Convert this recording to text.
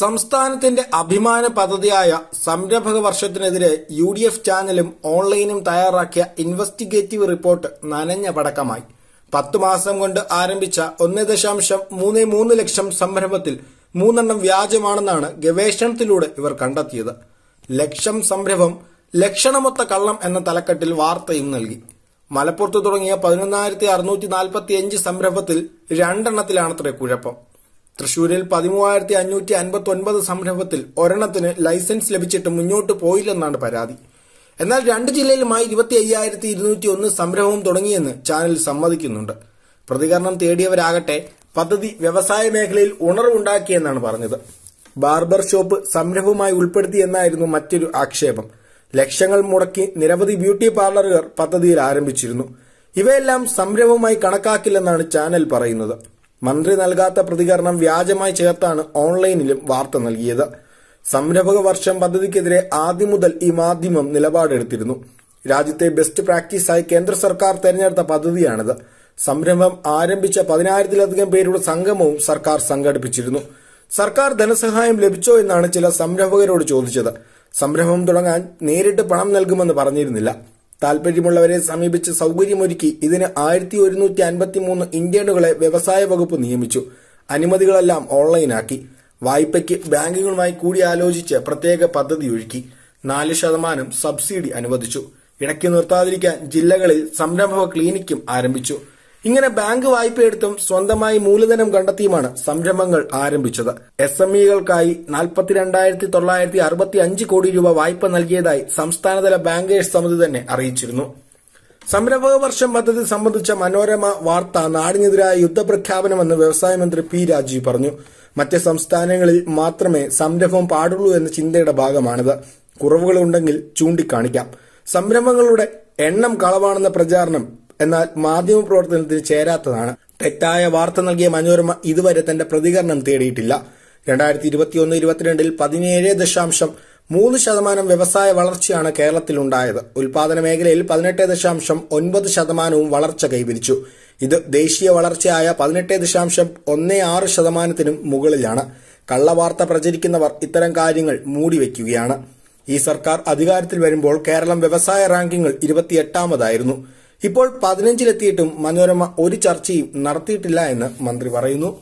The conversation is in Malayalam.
സംസ്ഥാനത്തിന്റെ അഭിമാന പദ്ധതിയായ സംരംഭക വർഷത്തിനെതിരെ യു ഡി എഫ് ചാനലും ഓൺലൈനും തയ്യാറാക്കിയ ഇൻവെസ്റ്റിഗേറ്റീവ് റിപ്പോർട്ട് നനഞ്ഞ പടക്കമായി പത്തു മാസം കൊണ്ട് ആരംഭിച്ച ഒന്ന് ദശാംശം മൂന്ന് മൂന്ന് ലക്ഷം സംരംഭത്തിൽ മൂന്നെണ്ണം വ്യാജമാണെന്നാണ് ഗവേഷണത്തിലൂടെ ഇവർ കണ്ടെത്തിയത് ലക്ഷം സംരംഭം ലക്ഷണമൊത്ത കള്ളം എന്ന തലക്കെട്ടിൽ വാർത്തയും നൽകി മലപ്പുറത്ത് തുടങ്ങിയ പതിനൊന്നായിരത്തി അറുന്നൂറ്റി നാൽപ്പത്തി അഞ്ച് സംരംഭത്തിൽ രണ്ടെണ്ണത്തിലാണത്രേ കുഴപ്പം തൃശൂരിൽ പതിമൂവായിരത്തി അഞ്ഞൂറ്റി അൻപത്തി ഒൻപത് സംരംഭത്തിൽ ഒരെണ്ണത്തിന് ലൈസൻസ് ലഭിച്ചിട്ട് മുന്നോട്ട് പോയില്ലെന്നാണ് പരാതി എന്നാൽ രണ്ട് ജില്ലയിലുമായി ഇരുപത്തി അയ്യായിരത്തി ഇരുന്നൂറ്റി ഒന്ന് സംരംഭവും തുടങ്ങിയെന്ന് ചാനൽ സമ്മതിക്കുന്നുണ്ട് പ്രതികരണം തേടിയവരാകട്ടെ പദ്ധതി വ്യവസായ മേഖലയിൽ ഉണർവുണ്ടാക്കിയെന്നാണ് പറഞ്ഞത് ബാർബർ ഷോപ്പ് സംരംഭവുമായി ഉൾപ്പെടുത്തിയെന്നായിരുന്നു മറ്റൊരു ആക്ഷേപം ലക്ഷങ്ങൾ മുടക്കി നിരവധി ബ്യൂട്ടി പാർലറുകൾ പദ്ധതിയിൽ ആരംഭിച്ചിരുന്നു ഇവയെല്ലാം സംരംഭവുമായി കണക്കാക്കില്ലെന്നാണ് ചാനൽ പറയുന്നത് മന്ത്രി നൽകാത്ത പ്രതികരണം വ്യാജമായി ചേർത്താണ് ഓൺലൈനിലും വാർത്ത നൽകിയത് സംരംഭക വർഷം പദ്ധതിക്കെതിരെ ആദ്യം മുതൽ ഈ മാധ്യമം നിലപാടെടുത്തിരുന്നു രാജ്യത്തെ ബെസ്റ്റ് പ്രാക്ടീസായി കേന്ദ്ര സർക്കാർ തെരഞ്ഞെടുത്ത പദ്ധതിയാണിത് സംരംഭം ആരംഭിച്ച പതിനായിരത്തിലധികം പേരുടെ സംഗമവും സർക്കാർ സംഘടിപ്പിച്ചിരുന്നു സർക്കാർ ധനസഹായം ലഭിച്ചോ എന്നാണ് ചില സംരംഭകരോട് ചോദിച്ചത് സംരംഭം തുടങ്ങാൻ നേരിട്ട് പണം നൽകുമെന്ന് പറഞ്ഞിരുന്നില്ല താല്പര്യമുള്ളവരെ സമീപിച്ച് സൌകര്യമൊരുക്കി ഇതിന് ആയിരത്തി ഒരുന്നൂറ്റി അൻപത്തി മൂന്ന് ഇന്ത്യനുകളെ വ്യവസായ വകുപ്പ് നിയമിച്ചു അനുമതികളെല്ലാം ഓൺലൈനാക്കി വായ്പയ്ക്ക് ബാങ്കുകളുമായി കൂടിയാലോചിച്ച് പ്രത്യേക പദ്ധതി ഒഴുക്കി നാല് ശതമാനം സബ്സിഡി അനുവദിച്ചു ഇടയ്ക്ക് നിർത്താതിരിക്കാൻ ജില്ലകളിൽ സംരംഭക ക്ലിനിക്കും ആരംഭിച്ചു ഇങ്ങനെ ബാങ്ക് വായ്പ എടുത്തും സ്വന്തമായി മൂലധനം കണ്ടെത്തിയുമാണ് സംരംഭങ്ങൾ ആരംഭിച്ചത് എസ് എം ഇകൾക്കായി നാൽപ്പത്തിരണ്ടായിരത്തി തൊള്ളായിരത്തി അറുപത്തി അഞ്ച് കോടി രൂപ വായ്പ നൽകിയതായി സംസ്ഥാനതല ബാങ്കേഴ്സ് സമിതി തന്നെ അറിയിച്ചിരുന്നു സംരംഭക വർഷം പദ്ധതി സംബന്ധിച്ച മനോരമ വാർത്ത നാടിനെതിരായ യുദ്ധപ്രഖ്യാപനമെന്ന് വ്യവസായ മന്ത്രി പി രാജീവ് പറഞ്ഞു മറ്റ് സംസ്ഥാനങ്ങളിൽ മാത്രമേ സംരംഭം പാടുള്ളൂ എന്ന ചിന്തയുടെ ഭാഗമാണിത് കുറവുകളുണ്ടെങ്കിൽ ചൂണ്ടിക്കാണിക്കാം സംരംഭങ്ങളുടെ എണ്ണം കളവാണെന്ന പ്രചാരണം എന്നാൽ മാധ്യമപ്രവർത്തനത്തിന് ചേരാത്തതാണ് തെറ്റായ വാർത്ത നൽകിയ മനോരമ ഇതുവരെ തന്റെ പ്രതികരണം തേടിയിട്ടില്ല രണ്ടായിരത്തി ഇരുപത്തിയൊന്ന് ഇരുപത്തിരണ്ടിൽ പതിനേഴ് ദശാംശം മൂന്ന് ശതമാനം വ്യവസായ വളർച്ചയാണ് കേരളത്തിലുണ്ടായത് ഉൽപാദന മേഖലയിൽ പതിനെട്ട് ദശാംശം ഒൻപത് ശതമാനവും വളർച്ച കൈവരിച്ചു ഇത് ദേശീയ വളർച്ചയായ പതിനെട്ട് ദശാംശം ഒന്ന് ആറ് ശതമാനത്തിനും മുകളിലാണ് കള്ളവാർത്ത പ്രചരിക്കുന്നവർ ഇത്തരം കാര്യങ്ങൾ മൂടിവെക്കുകയാണ് ഈ സർക്കാർ അധികാരത്തിൽ വരുമ്പോൾ കേരളം വ്യവസായ റാങ്കിങ്ങിൽ ഇരുപത്തിയെട്ടാമതായിരുന്നു ഇപ്പോൾ പതിനഞ്ചിലെത്തിയിട്ടും മനോരമ ഒരു ചർച്ചയും നടത്തിയിട്ടില്ല എന്ന് മന്ത്രി പറയുന്നു